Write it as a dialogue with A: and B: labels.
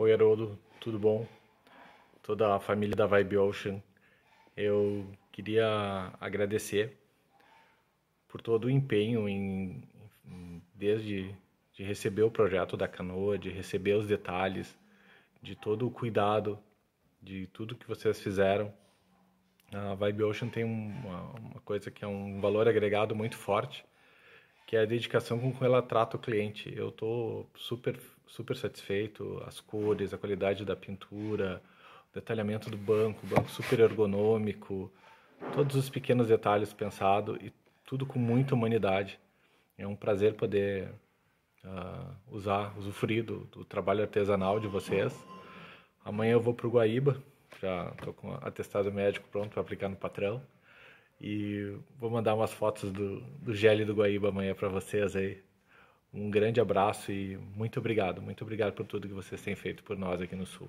A: Oi, Haroldo, tudo bom?
B: Toda a família da Vibe Ocean. Eu queria agradecer por todo o empenho em, desde de receber o projeto da canoa, de receber os detalhes, de todo o cuidado, de tudo que vocês fizeram. A Vibe Ocean tem uma, uma coisa que é um valor agregado muito forte que é a dedicação com que ela trata o cliente. Eu estou super, super satisfeito, as cores, a qualidade da pintura, o detalhamento do banco, o banco super ergonômico, todos os pequenos detalhes pensado e tudo com muita humanidade. É um prazer poder uh, usar, usufruir do, do trabalho artesanal de vocês. Amanhã eu vou para o Guaíba, já estou com atestado médico pronto para aplicar no patrão. E vou mandar umas fotos do, do GL do Guaíba amanhã para vocês aí. Um grande abraço e muito obrigado, muito obrigado por tudo que vocês têm feito por nós aqui no Sul.